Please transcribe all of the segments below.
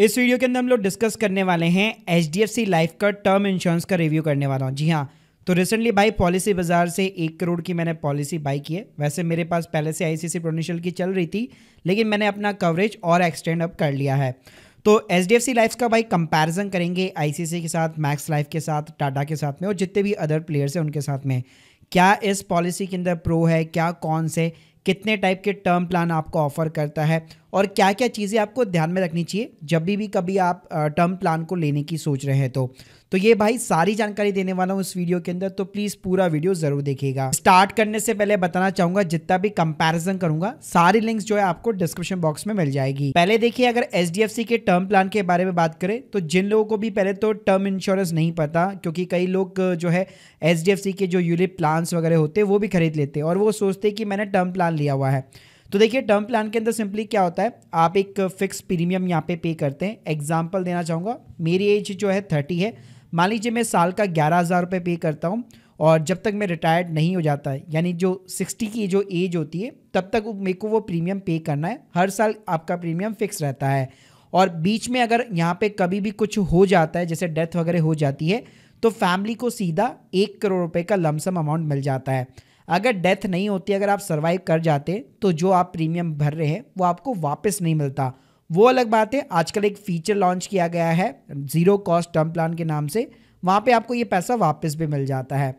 इस वीडियो के अंदर हम लोग डिस्कस करने वाले हैं H D F C life का टर्म इंश्योरेंस का रिव्यू करने वाला हूँ जी हाँ तो रिसेंटली भाई पॉलिसी बाजार से एक करोड़ की मैंने पॉलिसी बाई की है वैसे मेरे पास पहले से सी प्रोनिशियल की चल रही थी लेकिन मैंने अपना कवरेज और एक्सटेंड अप कर लिया है तो H D F C life का भाई कंपैरिजन करेंगे सी के साथ मैक्स लाइफ के साथ टाटा के साथ में और जितने भी अदर प्लेयर्स हैं उनके साथ में क्या इस पॉलिसी के अंदर प्रो है क्या कौन से कितने टाइप के टर्म प्लान आपको ऑफर करता है और क्या क्या चीज़ें आपको ध्यान में रखनी चाहिए जब भी भी कभी आप टर्म प्लान को लेने की सोच रहे हैं तो तो ये भाई सारी जानकारी देने वाला हूँ इस वीडियो के अंदर तो प्लीज़ पूरा वीडियो ज़रूर देखिएगा स्टार्ट करने से पहले बताना चाहूँगा जितना भी कंपैरिजन करूँगा सारी लिंक्स जो है आपको डिस्क्रिप्शन बॉक्स में मिल जाएगी पहले देखिए अगर एच के टर्म प्लान के बारे में बात करें तो जिन लोगों को भी पहले तो टर्म इंश्योरेंस नहीं पता क्योंकि कई लोग जो है एच के जो यूनिट प्लान्स वगैरह होते वो भी खरीद लेते हैं और वो सोचते हैं कि मैंने टर्म प्लान लिया हुआ है तो देखिए टर्म प्लान के अंदर सिंपली क्या होता है आप एक फिक्स प्रीमियम यहाँ पे पे करते हैं एग्जाम्पल देना चाहूँगा मेरी एज जो है थर्टी है मान लीजिए मैं साल का ग्यारह हज़ार रुपये पे करता हूँ और जब तक मैं रिटायर्ड नहीं हो जाता है यानी जो सिक्सटी की जो एज होती है तब तक मेरे को वो प्रीमियम पे करना है हर साल आपका प्रीमियम फिक्स रहता है और बीच में अगर यहाँ पे कभी भी कुछ हो जाता है जैसे डेथ वगैरह हो जाती है तो फैमिली को सीधा एक करोड़ रुपए का लमसम अमाउंट मिल जाता है अगर डेथ नहीं होती अगर आप सर्वाइव कर जाते तो जो आप प्रीमियम भर रहे हैं वो आपको वापस नहीं मिलता वो अलग बात है आजकल एक फीचर लॉन्च किया गया है ज़ीरो कॉस्ट टर्म प्लान के नाम से वहाँ पे आपको ये पैसा वापस भी मिल जाता है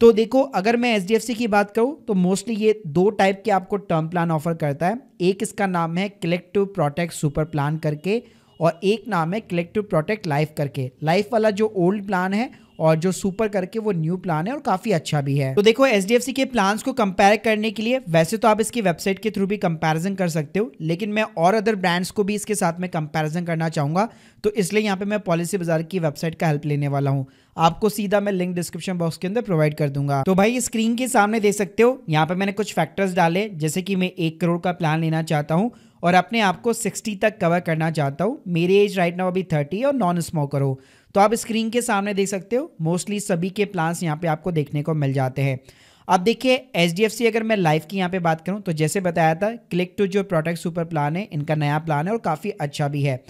तो देखो अगर मैं एच की बात करूँ तो मोस्टली ये दो टाइप के आपको टर्म प्लान ऑफर करता है एक इसका नाम है कलेक्टिव प्रोटेक्ट सुपर प्लान करके और एक नाम है कलेक्टिव प्रोटेक्ट लाइफ करके लाइफ वाला जो ओल्ड प्लान है और जो सुपर करके वो न्यू प्लान है और काफी अच्छा भी है तो देखो एच के प्लान को कंपेयर करने के लिए वैसे तो आप इसकी वेबसाइट के थ्रू भी कंपेरिजन कर सकते हो लेकिन मैं और अदर ब्रांड्स को भी इसके साथ में कंपेरिजन करना चाहूंगा तो इसलिए यहाँ पे मैं पॉलिसी बाजार की वेबसाइट का हेल्प लेने वाला हूँ आपको सीधा मैं लिंक डिस्क्रिप्शन बॉक्स के अंदर प्रोवाइड कर दूंगा तो भाई स्क्रीन के सामने देख सकते हो यहाँ पे मैंने कुछ फैक्टर्स डाले जैसे कि मैं एक करोड़ का प्लान लेना चाहता हूँ और अपने आप को 60 तक कवर करना चाहता हूँ मेरी एज राइट नाउ अभी 30 है और नॉन स्मोकर हो तो आप स्क्रीन के सामने देख सकते हो मोस्टली सभी के प्लान्स यहाँ पे आपको देखने को मिल जाते हैं अब देखिए एच अगर मैं लाइफ की यहाँ पे बात करूँ तो जैसे बताया था क्लिक टू जो प्रोडक्ट सुपर प्लान है इनका नया प्लान है और काफ़ी अच्छा भी है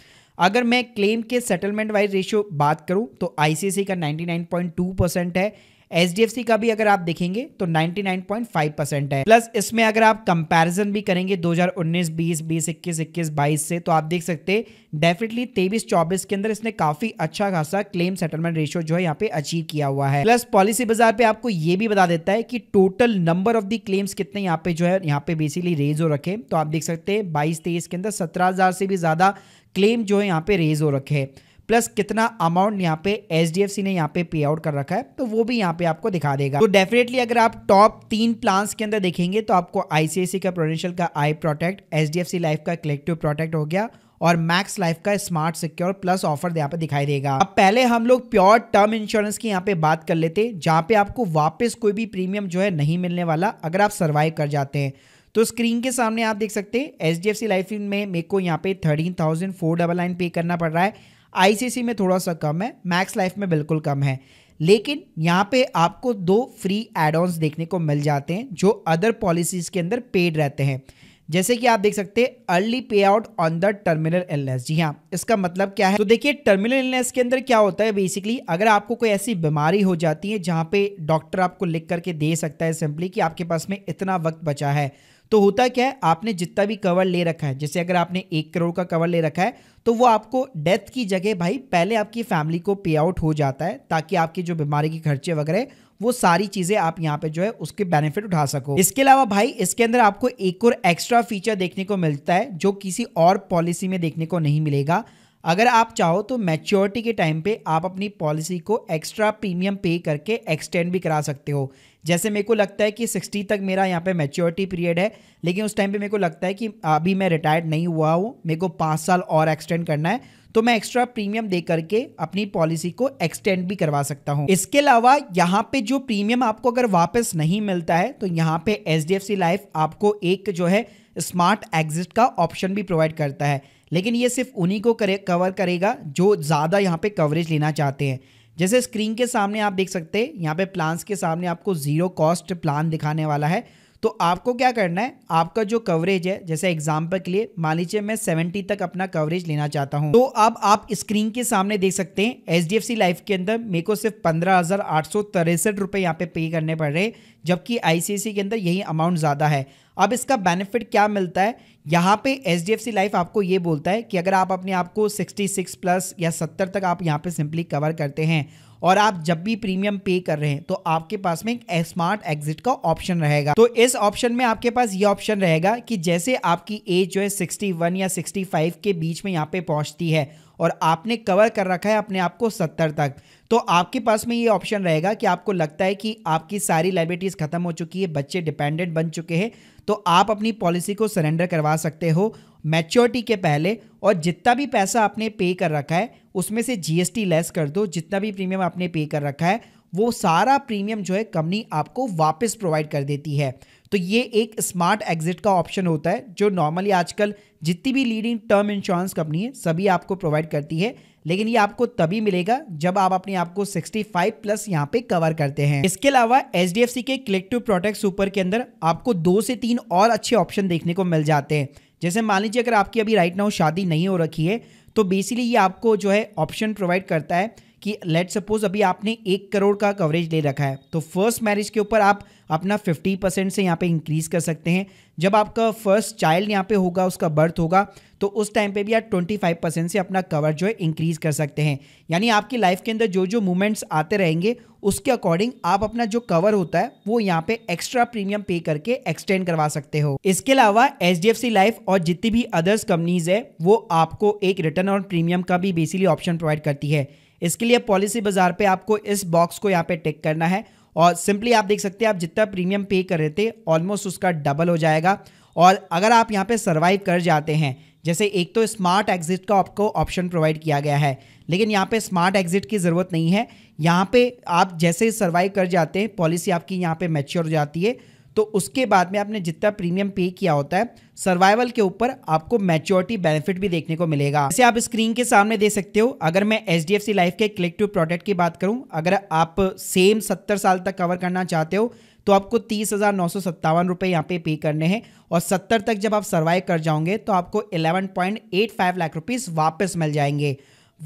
अगर मैं क्लेम के सेटलमेंट वाइज रेशियो बात करूं तो आईसीआईसी का 99.2 परसेंट है एच का भी अगर आप देखेंगे तो 99.5 परसेंट है प्लस इसमें अगर आप कंपैरिजन भी करेंगे 2019 20 20 21 21 से तो आप देख सकते डेफिनेटली तेईस चौबीस के अंदर इसने काफी अच्छा खासा क्लेम सेटलमेंट रेशियो जो है यहाँ पे अचीव किया हुआ है प्लस पॉलिसी बाजार पे आपको ये भी बता देता है कि total number of the claims कितने यहाँ पे जो है यहाँ पे बेसिकली रेज हो रखे तो आप देख सकते हैं बाईस तेईस के अंदर सत्रह से भी ज्यादा क्लेम जो है यहाँ पे रेज हो रखे हैं प्लस कितना अमाउंट यहाँ पे एच डी एफ सी ने यहाँ पे पे आउट कर रखा है तो वो भी यहाँ पे आपको दिखा देगा तो डेफिनेटली अगर आप टॉप तीन प्लान के अंदर देखेंगे तो आपको आईसीआईसी का प्रोडेंशियल का I protect H D F C life का कलेक्टिव प्रोटेक्ट हो गया और मैक्स लाइफ का स्मार्ट सिक्योर प्लस ऑफर यहाँ पे दिखाई देगा अब पहले हम लोग प्योर टर्म इंश्योरेंस की यहाँ पे बात कर लेते जहाँ पे आपको वापस कोई भी प्रीमियम जो है नहीं मिलने वाला अगर आप सर्वाइव कर जाते हैं तो स्क्रीन के सामने आप देख सकते हैं H D F C life में मेरे को यहाँ पे thirteen thousand four double nine पे करना पड़ रहा है आईसीसी में थोड़ा सा कम है मैक्स लाइफ में बिल्कुल कम है लेकिन यहाँ पे आपको दो फ्री एड ऑन्स देखने को मिल जाते हैं जो अदर पॉलिसीज़ के अंदर पेड रहते हैं जैसे कि आप देख सकते हैं early pay out on the terminal illness जी हाँ इसका मतलब क्या है तो देखिए टर्मिनल इलनेस के अंदर क्या होता है बेसिकली अगर आपको कोई ऐसी बीमारी हो जाती है जहाँ पे डॉक्टर आपको लिख करके दे सकता है सिंपली कि आपके पास में इतना वक्त बचा है तो होता क्या है आपने जितना भी कवर ले रखा है जैसे अगर आपने एक करोड़ का कवर ले रखा है तो वो आपको डेथ की जगह भाई पहले आपकी फैमिली को पे आउट हो जाता है ताकि आपकी जो बीमारी के खर्चे वगैरह वो सारी चीजें आप यहाँ पे जो है उसके बेनिफिट उठा सको इसके अलावा भाई इसके अंदर आपको एक और एक्स्ट्रा फीचर देखने को मिलता है जो किसी और पॉलिसी में देखने को नहीं मिलेगा अगर आप चाहो तो मैच्योरिटी के टाइम पे आप अपनी पॉलिसी को एक्स्ट्रा प्रीमियम पे करके एक्सटेंड भी करा सकते हो जैसे मेरे को लगता है कि सिक्सटी तक मेरा यहाँ पे मैच्योरिटी पीरियड है लेकिन उस टाइम पे मेरे को लगता है कि अभी मैं रिटायर्ड नहीं हुआ हूँ मेरे को पाँच साल और एक्सटेंड करना है तो मैं एक्स्ट्रा प्रीमियम दे करके अपनी पॉलिसी को एक्सटेंड भी करवा सकता हूँ इसके अलावा यहाँ पे जो प्रीमियम आपको अगर वापस नहीं मिलता है तो यहाँ पे एच लाइफ आपको एक जो है स्मार्ट एग्जिट का ऑप्शन भी प्रोवाइड करता है लेकिन ये सिर्फ उन्हीं को करे कवर करेगा जो ज़्यादा यहाँ पे कवरेज लेना चाहते हैं जैसे स्क्रीन के सामने आप देख सकते हैं यहाँ पे प्लान्स के सामने आपको ज़ीरो कॉस्ट प्लान दिखाने वाला है तो आपको क्या करना है आपका जो कवरेज है जैसे एग्जाम्पल के लिए मान लीजिए मैं सेवेंटी तक अपना कवरेज लेना चाहता हूँ तो अब आप स्क्रीन के सामने देख सकते हैं H D F C life के अंदर मेरे को सिर्फ पंद्रह हज़ार आठ सौ तिरसठ रुपये यहाँ पे पे करने पड़ रहे जबकि आई सी सी के अंदर यही अमाउंट ज़्यादा है अब इसका बेनिफिट क्या मिलता है यहाँ पे H D F C life आपको ये बोलता है कि अगर आप अपने आप को सिक्सटी सिक्स प्लस या सत्तर तक आप यहाँ पे सिंपली कवर करते हैं और आप जब भी प्रीमियम पे कर रहे हैं तो आपके पास में एक स्मार्ट एग्जिट का ऑप्शन रहेगा तो इस ऑप्शन में आपके पास ये ऑप्शन रहेगा कि जैसे आपकी एज जो है 61 या 65 के बीच में यहाँ पे पहुँचती है और आपने कवर कर रखा है अपने आप को सत्तर तक तो आपके पास में ये ऑप्शन रहेगा कि आपको लगता है कि आपकी सारी लाइबिलिटीज़ खत्म हो चुकी है बच्चे डिपेंडेंट बन चुके हैं तो आप अपनी पॉलिसी को सरेंडर करवा सकते हो मैच्योरिटी के पहले और जितना भी पैसा आपने पे कर रखा है उसमें से जीएसटी लेस कर दो जितना भी प्रीमियम आपने पे कर रखा है वो सारा प्रीमियम जो है कंपनी आपको वापस प्रोवाइड कर देती है तो ये एक स्मार्ट एग्जिट का ऑप्शन होता है जो नॉर्मली आजकल जितनी भी लीडिंग टर्म इंश्योरेंस कंपनी है सभी आपको प्रोवाइड करती है लेकिन ये आपको तभी मिलेगा जब आप अपने आप को 65 प्लस यहाँ पे कवर करते हैं इसके अलावा एच डी एफ सी के क्लिक टू प्रोटेक्ट सुपर के अंदर आपको दो से तीन और अच्छे ऑप्शन देखने को मिल जाते हैं जैसे मान लीजिए अगर आपकी अभी राइट नाउ शादी नहीं हो रखी है तो बेसिकली ये आपको जो है ऑप्शन प्रोवाइड करता है कि लेट सपोज अभी आपने एक करोड़ का कवरेज ले रखा है तो फर्स्ट मैरिज के ऊपर आप अपना 50 परसेंट से यहाँ पे इंक्रीज कर सकते हैं जब आपका फर्स्ट चाइल्ड यहाँ पे होगा उसका बर्थ होगा तो उस टाइम पे भी आप ट्वेंटी फाइव परसेंट से अपना कवर जो है इंक्रीज कर सकते हैं यानी आपकी लाइफ के अंदर जो जो मूवमेंट्स आते रहेंगे उसके अकॉर्डिंग आप अपना जो कवर होता है वो यहाँ पे एक्स्ट्रा प्रीमियम पे करके एक्सटेंड करवा सकते हो इसके अलावा एच लाइफ और जितनी भी अदर्स कंपनीज है वो आपको एक रिटर्न ऑन प्रीमियम का भी बेसिकली ऑप्शन प्रोवाइड करती है इसके लिए पॉलिसी बाजार पे आपको इस बॉक्स को यहाँ पे टिक करना है और सिंपली आप देख सकते हैं आप जितना प्रीमियम पे कर रहे थे ऑलमोस्ट उसका डबल हो जाएगा और अगर आप यहाँ पे सर्वाइव कर जाते हैं जैसे एक तो स्मार्ट एग्जिट का आपको ऑप्शन प्रोवाइड किया गया है लेकिन यहाँ पे स्मार्ट एग्जिट की ज़रूरत नहीं है यहाँ पे आप जैसे सर्वाइव कर जाते हैं पॉलिसी आपकी यहाँ पे मैच्योर हो जाती है तो उसके बाद में आपने जितना प्रीमियम पे किया होता है सर्वाइवल के ऊपर आपको मैच्योरिटी बेनिफिट भी देखने को मिलेगा जैसे आप स्क्रीन के सामने देख सकते हो अगर मैं H D F C life के कलेक्टिव प्रोडक्ट की बात करूं अगर आप सेम सत्तर साल तक कवर करना चाहते हो तो आपको तीस हज़ार नौ सौ सत्तावन रुपए यहाँ पे पे करने हैं और सत्तर तक जब आप सर्वाइव कर जाओगे तो आपको eleven point eight five lakh rupees वापस मिल जाएंगे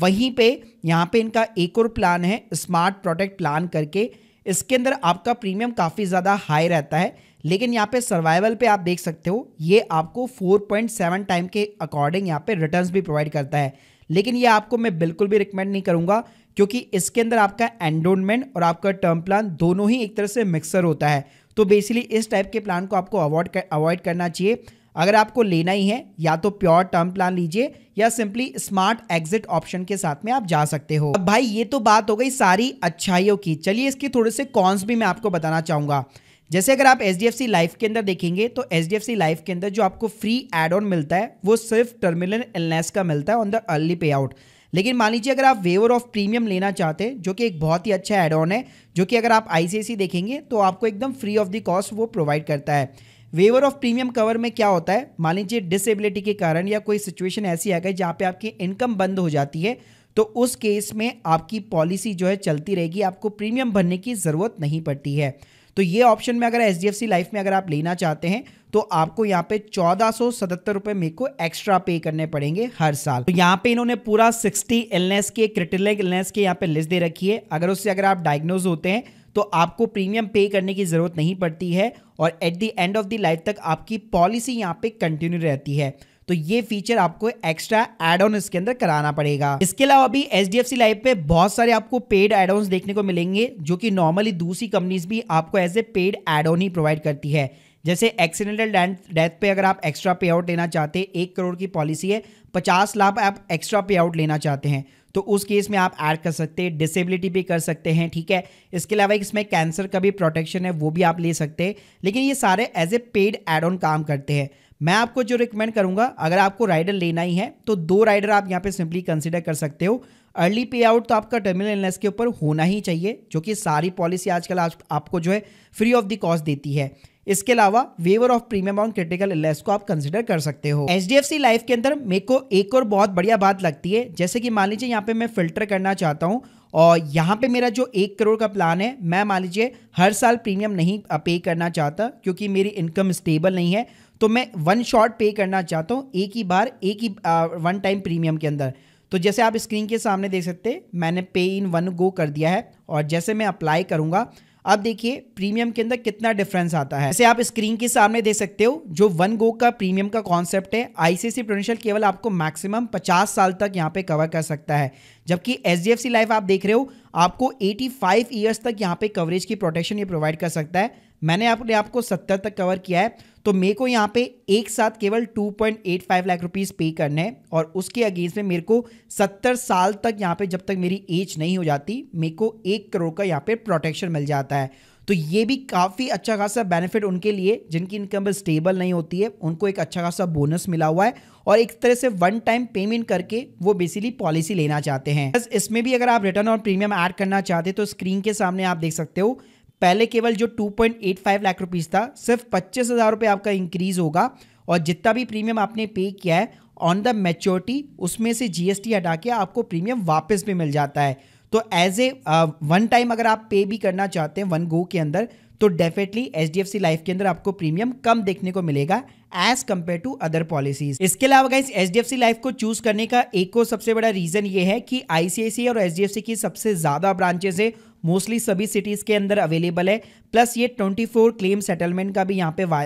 वहीं पे यहाँ पे इनका एक और प्लान है स्मार्ट प्रोडक्ट प्लान करके इसके अंदर आपका प्रीमियम काफ़ी ज़्यादा हाई रहता है लेकिन यहाँ पे सर्वाइवल पे आप देख सकते हो ये आपको 4.7 टाइम के अकॉर्डिंग यहाँ पे रिटर्न्स भी प्रोवाइड करता है लेकिन ये आपको मैं बिल्कुल भी रिकमेंड नहीं करूँगा क्योंकि इसके अंदर आपका एंडोनमेंट और आपका टर्म प्लान दोनों ही एक तरह से मिक्सर होता है तो बेसिकली इस टाइप के प्लान को आपको अवॉइड कर अवॉइड करना चाहिए अगर आपको लेना ही है या तो प्योर टर्म प्लान लीजिए या सिंपली स्मार्ट एग्जिट ऑप्शन के साथ में आप जा सकते हो अब भाई ये तो बात हो गई सारी अच्छाइयों की चलिए इसके थोड़े से कॉन्स भी मैं आपको बताना चाहूंगा जैसे अगर आप एच डी लाइफ के अंदर देखेंगे तो एच डी लाइफ के अंदर जो आपको फ्री एड ऑन मिलता है वो सिर्फ टर्मिनल इलनेस का मिलता है on the early pay out लेकिन मान लीजिए अगर आप वेवर ऑफ प्रीमियम लेना चाहते हैं जो कि एक बहुत ही अच्छा एड ऑन है जो कि अगर आप आई देखेंगे तो आपको एकदम फ्री ऑफ द कॉस्ट वो प्रोवाइड करता है वेवर ऑफ प्रीमियम कवर में क्या होता है मान लीजिए डिसेबिलिटी के कारण या कोई सिचुएशन ऐसी आ गई जहाँ पे आपकी इनकम बंद हो जाती है तो उस केस में आपकी पॉलिसी जो है चलती रहेगी आपको प्रीमियम भरने की ज़रूरत नहीं पड़ती है तो ये ऑप्शन में अगर H D F C life में अगर आप लेना चाहते हैं तो आपको यहाँ पे चौदह सौ सतहत्तर रुपए मेरे को एक्स्ट्रा पे करने पड़ेंगे हर साल तो यहाँ पे इन्होंने पूरा सिक्सटी इलनेस के क्रिटिकल इलनेस के यहाँ पे लिस्ट दे रखी है अगर उससे अगर आप डायग्नोज होते हैं तो आपको प्रीमियम पे करने की ज़रूरत नहीं पड़ती है और at the end of the life तक आपकी पॉलिसी यहाँ पे कंटिन्यू रहती है तो ये फीचर आपको एक्स्ट्रा एड ऑन इसके अंदर कराना पड़ेगा इसके अलावा भी H D F C life पे बहुत सारे आपको पेड एड ऑन देखने को मिलेंगे जो कि नॉर्मली दूसरी कंपनीज भी आपको as a paid add on ही प्रोवाइड करती है जैसे एक्सीडेंटल डेथ पे अगर आप एक्स्ट्रा पे आउट लेना चाहते हैं एक करोड़ की पॉलिसी है पचास लाख आप एक्स्ट्रा पे आउट लेना चाहते हैं तो उस केस में आप ऐड कर सकते हैं डिसेबिलिटी भी कर सकते हैं ठीक है इसके अलावा इसमें कैंसर का भी प्रोटेक्शन है वो भी आप ले सकते हैं लेकिन ये सारे as a paid add on काम करते हैं मैं आपको जो रिकमेंड करूंगा अगर आपको राइडर लेना ही है तो दो राइडर आप यहाँ पे सिंपली कंसिडर कर सकते हो अर्ली पे आउट तो आपका टर्मिनल इलनेस के ऊपर होना ही चाहिए जो कि सारी पॉलिसी आजकल आज आपको जो है फ्री ऑफ द कॉस्ट देती है इसके अलावा waiver of premium on critical illness को आप कंसिडर कर सकते हो एच लाइफ के अंदर मेरे को एक और बहुत बढ़िया बात लगती है जैसे कि मान लीजिए यहाँ पे मैं फिल्टर करना चाहता हूँ और यहाँ पे मेरा जो एक करोड़ का प्लान है मैं मान लीजिए हर साल प्रीमियम नहीं पे करना चाहता क्योंकि मेरी इनकम स्टेबल नहीं है तो मैं वन शॉट पे करना चाहता हूँ एक ही बार एक ही आ, वन टाइम प्रीमियम के अंदर तो जैसे आप स्क्रीन के सामने देख सकते हैं मैंने पे इन वन गो कर दिया है और जैसे मैं अप्लाई करूँगा अब देखिए प्रीमियम के अंदर कितना डिफरेंस आता है जैसे आप स्क्रीन के सामने देख सकते हो जो वन गो का प्रीमियम का कॉन्सेप्ट है आईसीसी प्रोडेंशियल केवल आपको मैक्सिमम पचास साल तक यहाँ पे कवर कर सकता है जबकि एच लाइफ आप देख रहे हो आपको 85 इयर्स तक यहाँ पे कवरेज की प्रोटेक्शन ये प्रोवाइड कर सकता है मैंने अपने आप को 70 तक कवर किया है तो मेरे को यहाँ पे एक साथ केवल 2.85 लाख रुपीस पे करने हैं और उसके अगेंस्ट में मेरे को 70 साल तक यहाँ पे जब तक मेरी एज नहीं हो जाती मेरे को एक करोड़ का यहाँ पे प्रोटेक्शन मिल जाता है तो ये भी काफ़ी अच्छा खासा बेनिफिट उनके लिए जिनकी इनकम स्टेबल नहीं होती है उनको एक अच्छा खासा बोनस मिला हुआ है और एक तरह से वन टाइम पेमेंट करके वो बेसिकली पॉलिसी लेना चाहते हैं बस इसमें भी अगर आप रिटर्न और प्रीमियम ऐड करना चाहते तो स्क्रीन के सामने आप देख सकते हो पहले केवल जो 2.85 लाख रुपीज़ था सिर्फ पच्चीस हज़ार रुपये आपका इंक्रीज़ होगा और जितना भी प्रीमियम आपने पे किया है ऑन द मेच्योरिटी उसमें से जीएसटी हटा के आपको प्रीमियम वापस भी मिल जाता है तो एज ए वन टाइम अगर आप पे भी करना चाहते हैं वन गो के अंदर तो definitely H D F C life के अंदर आपको प्रीमियम कम देखने को मिलेगा as compare to other policies इसके अलावा guys H D F C life को चूज करने का एक और सबसे बड़ा रीजन ये है कि आईसीआईसी और एच डी एफ सी की सबसे ज्यादा ब्रांचेस है मोस्टली सभी सिटीज़ के अंदर अवेलेबल है प्लस ये 24 क्लेम सेटलमेंट का भी यहाँ पे वा,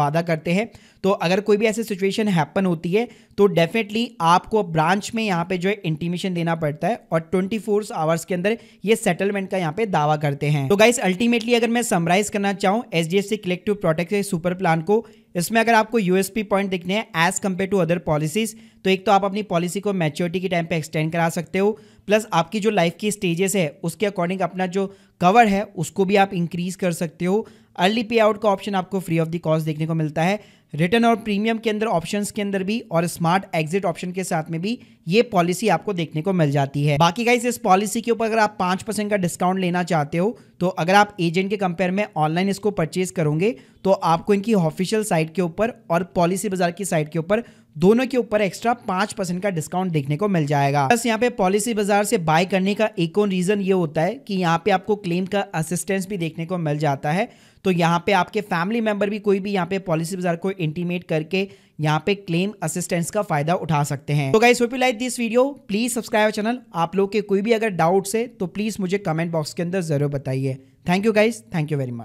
वादा करते हैं तो अगर कोई भी ऐसी सिचुएशन हैपन होती है तो डेफिनेटली आपको ब्रांच में यहाँ पे जो है इंटीमेशन देना पड़ता है और 24 फोर आवर्स के अंदर ये सेटलमेंट का यहाँ पे दावा करते हैं तो गाइस अल्टीमेटली अगर मैं समराइज करना चाहूँ H D F C collective protect super plan को इसमें अगर आपको यूएसपी पॉइंट दिखने हैं as compare to other policies तो एक तो आप अपनी पॉलिसी को मैच्योरिटी के टाइम पे एक्सटेंड करा सकते हो प्लस आपकी जो लाइफ की स्टेजेस है उसके अकॉर्डिंग अपना जो कवर है उसको भी आप इंक्रीज कर सकते हो अर्ली पे आउट का ऑप्शन आपको फ्री ऑफ द कॉस्ट देखने को मिलता है रिटर्न और प्रीमियम के अंदर ऑप्शंस के अंदर भी और स्मार्ट एग्जिट ऑप्शन के साथ में भी ये पॉलिसी आपको देखने को मिल जाती है बाकी गाइस इस पॉलिसी के ऊपर अगर आप पांच परसेंट का डिस्काउंट लेना चाहते हो तो अगर आप एजेंट के कंपेयर में ऑनलाइन इसको परचेज करोगे तो आपको इनकी ऑफिशियल साइट के ऊपर और पॉलिसी बाजार की साइट के ऊपर दोनों के ऊपर एक्स्ट्रा पांच परसेंट का डिस्काउंट देखने को मिल जाएगा बस यहाँ पे पॉलिसी बाजार से बाय करने का एक और रीजन ये होता है कि यहाँ पे आपको क्लेम का असिस्टेंस भी देखने को मिल जाता है तो यहाँ पे आपके फैमिली मेंबर भी कोई भी यहाँ पे पॉलिसी बाजार को इंटीमेट करके यहाँ पे क्लेम असिस्टेंस का फायदा उठा सकते हैं तो guys hope you like this video please subscribe channel आप लोग के कोई भी अगर डाउट्स है तो प्लीज मुझे कमेंट बॉक्स के अंदर जरूर बताइए thank you guys thank you very much